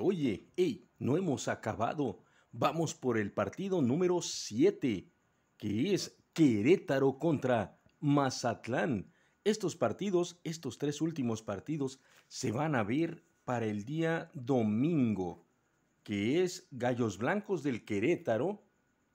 Oye, No hemos acabado. Vamos por el partido número 7, que es Querétaro contra Mazatlán. Estos partidos, estos tres últimos partidos, se van a ver para el día domingo, que es Gallos Blancos del Querétaro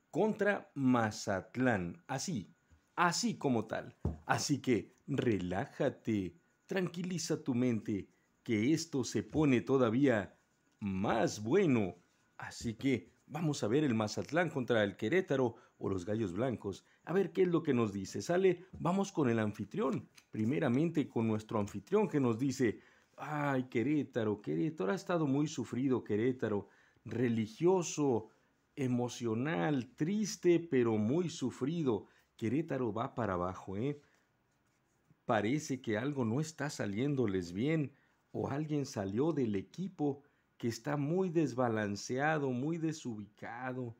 contra Mazatlán. Así, así como tal. Así que relájate, tranquiliza tu mente, que esto se pone todavía más bueno. Así que vamos a ver el Mazatlán contra el Querétaro o los Gallos Blancos. A ver qué es lo que nos dice. Sale, vamos con el anfitrión. Primeramente con nuestro anfitrión que nos dice, ay Querétaro, Querétaro ha estado muy sufrido, Querétaro, religioso, emocional, triste, pero muy sufrido. Querétaro va para abajo, ¿eh? Parece que algo no está saliéndoles bien o alguien salió del equipo que está muy desbalanceado, muy desubicado.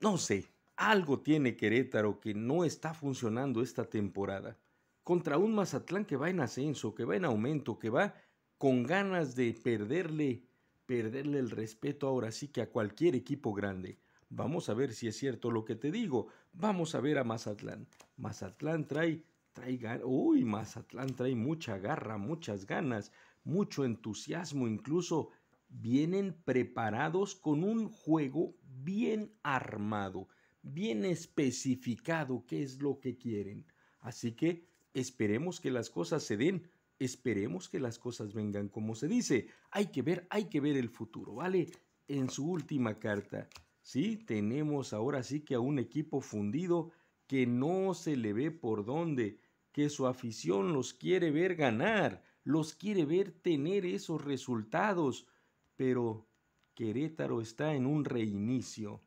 No sé, algo tiene Querétaro que no está funcionando esta temporada. Contra un Mazatlán que va en ascenso, que va en aumento, que va con ganas de perderle, perderle el respeto ahora sí que a cualquier equipo grande. Vamos a ver si es cierto lo que te digo. Vamos a ver a Mazatlán. Mazatlán trae, trae, uy, Mazatlán trae mucha garra, muchas ganas mucho entusiasmo, incluso vienen preparados con un juego bien armado, bien especificado qué es lo que quieren. Así que esperemos que las cosas se den, esperemos que las cosas vengan como se dice. Hay que ver, hay que ver el futuro, ¿vale? En su última carta, sí, tenemos ahora sí que a un equipo fundido que no se le ve por dónde, que su afición los quiere ver ganar los quiere ver tener esos resultados, pero Querétaro está en un reinicio.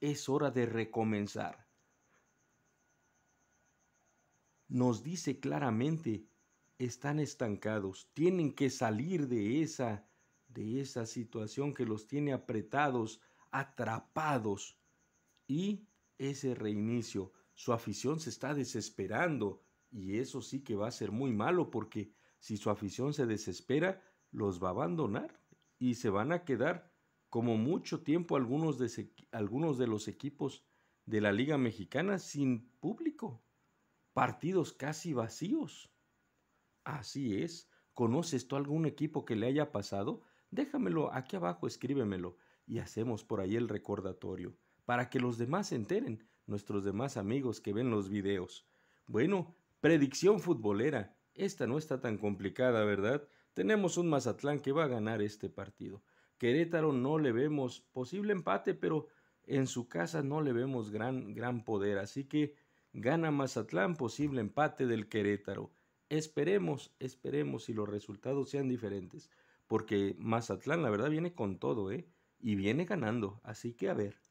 Es hora de recomenzar. Nos dice claramente, están estancados, tienen que salir de esa de esa situación que los tiene apretados, atrapados. Y ese reinicio, su afición se está desesperando y eso sí que va a ser muy malo porque si su afición se desespera, los va a abandonar y se van a quedar como mucho tiempo algunos de, algunos de los equipos de la Liga Mexicana sin público. Partidos casi vacíos. Así es. ¿Conoces tú algún equipo que le haya pasado? Déjamelo aquí abajo, escríbemelo y hacemos por ahí el recordatorio para que los demás se enteren, nuestros demás amigos que ven los videos. Bueno, predicción futbolera. Esta no está tan complicada, ¿verdad? Tenemos un Mazatlán que va a ganar este partido. Querétaro no le vemos posible empate, pero en su casa no le vemos gran, gran poder. Así que gana Mazatlán, posible empate del Querétaro. Esperemos, esperemos si los resultados sean diferentes. Porque Mazatlán, la verdad, viene con todo, ¿eh? Y viene ganando. Así que a ver.